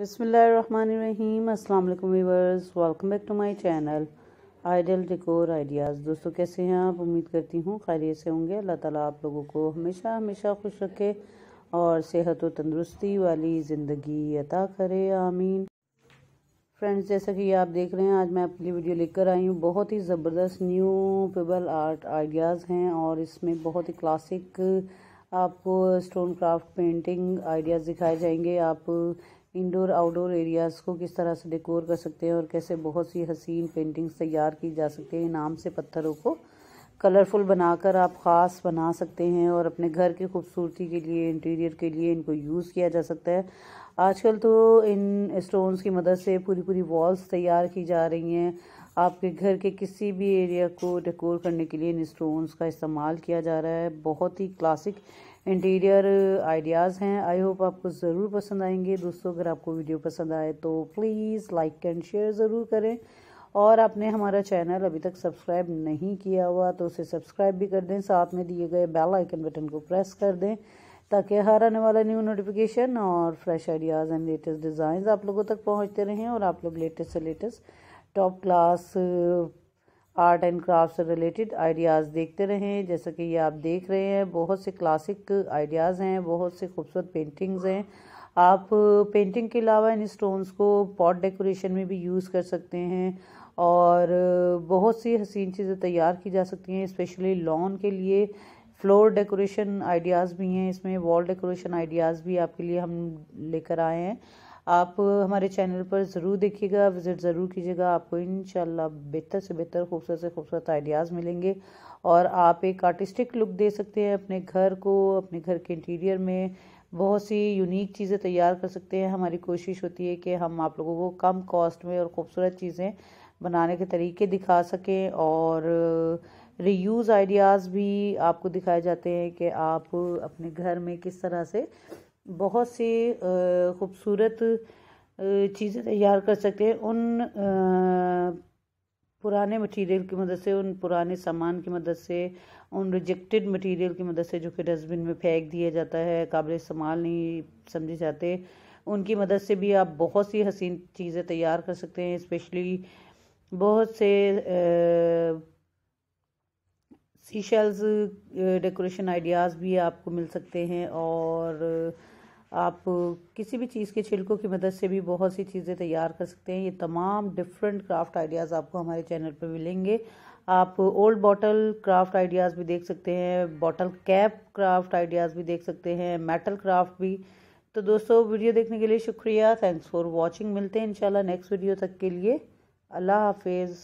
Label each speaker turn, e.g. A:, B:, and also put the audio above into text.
A: बिसमीम अस्सलाम welcome back to my channel ideal decor ideas दोस्तों कैसे हैं आप उम्मीद करती हूँ खैरियत से होंगे अल्लाह ताला आप लोगों को हमेशा हमेशा खुश रखे और सेहत व तंदरुस्ती वाली ज़िंदगी अता करे आमीन फ्रेंड्स जैसा कि आप देख रहे हैं आज मैं अपनी वीडियो लेकर आई हूँ बहुत ही ज़बरदस्त न्यू पेबल आर्ट आइडियाज़ हैं और इसमें बहुत ही क्लासिक आपको स्टोन क्राफ्ट पेंटिंग आइडियाज़ दिखाए जाएंगे आप इंडोर आउटडोर एरियाज़ को किस तरह से डेकोर कर सकते हैं और कैसे बहुत सी हसीन पेंटिंग्स तैयार की जा सकती है नाम से पत्थरों को कलरफुल बनाकर आप ख़ास बना सकते हैं और अपने घर की खूबसूरती के लिए इंटीरियर के लिए इनको यूज़ किया जा सकता है आजकल तो इन स्टोन्स की मदद से पूरी पूरी वॉल्स तैयार की जा रही हैं आपके घर के किसी भी एरिया को डेकोर करने के लिए इन स्टोन्स का इस्तेमाल किया जा रहा है बहुत ही क्लासिक इंटीरियर आइडियाज़ हैं आई होप आपको ज़रूर पसंद आएंगे दोस्तों अगर आपको वीडियो पसंद आए तो प्लीज़ लाइक एंड शेयर ज़रूर करें और आपने हमारा चैनल अभी तक सब्सक्राइब नहीं किया हुआ तो उसे सब्सक्राइब भी कर दें साथ में दिए गए बेल आइकन बटन को प्रेस कर दें ताकि हर आने वाला न्यू नोटिफिकेशन और fresh ideas and latest design आप लोगों तक पहुँचते रहें और आप लोग लेटेस्ट से latest top class art and craft से रिलेटेड आइडियाज़ देखते रहें जैसा कि ये आप देख रहे हैं बहुत से क्लासिक आइडियाज़ हैं बहुत से खूबसूरत पेंटिंग्स हैं आप पेंटिंग के अलावा इन स्टोन्स को पॉट डेकोरेशन में भी यूज़ कर सकते हैं और बहुत सी हसीन चीज़ें तैयार की जा सकती हैं स्पेशली लॉन के लिए फ्लोर डेकोरेशन आइडियाज़ भी हैं इसमें वॉल डेकोरेशन आइडियाज़ भी आपके लिए हम लेकर आए हैं आप हमारे चैनल पर ज़रूर देखिएगा विज़िट ज़रूर कीजिएगा आपको इन बेहतर से बेहतर खूबसूरत से खूबसूरत आइडियाज़ मिलेंगे और आप एक आर्टिस्टिक लुक दे सकते हैं अपने घर को अपने घर के इंटीरियर में बहुत सी यूनिक चीज़ें तैयार कर सकते हैं हमारी कोशिश होती है कि हम आप लोगों को कम कॉस्ट में और ख़ूबसूरत चीज़ें बनाने के तरीके दिखा सकें और रीयूज़ आइडियाज़ भी आपको दिखाए जाते हैं कि आप अपने घर में किस तरह से बहुत से खूबसूरत चीज़ें तैयार कर सकते हैं उन पुराने मटेरियल की मदद से उन पुराने सामान की मदद से उन रिजेक्टेड मटेरियल की मदद से जो कि डस्टबिन में फेंक दिया जाता है काबिल इस्तेमाल नहीं समझे जाते उनकी मदद से भी आप बहुत सी हसीन चीज़ें तैयार कर सकते हैं स्पेशली बहुत से सी शेल्स डेकोरेशन आइडियाज़ भी आपको मिल सकते हैं और uh, आप किसी भी चीज़ के छिलकों की मदद से भी बहुत सी चीज़ें तैयार कर सकते हैं ये तमाम डिफरेंट क्राफ्ट आइडियाज़ आपको हमारे चैनल पर मिलेंगे आप ओल्ड बॉटल क्राफ्ट आइडियाज़ भी देख सकते हैं बॉटल कैप क्राफ्ट आइडियाज़ भी देख सकते हैं मेटल क्राफ्ट भी तो दोस्तों वीडियो देखने के लिए शुक्रिया थैंक्स फॉर वॉचिंग मिलते हैं इंशाल्लाह नेक्स्ट वीडियो तक के लिए अल्लाह हाफिज़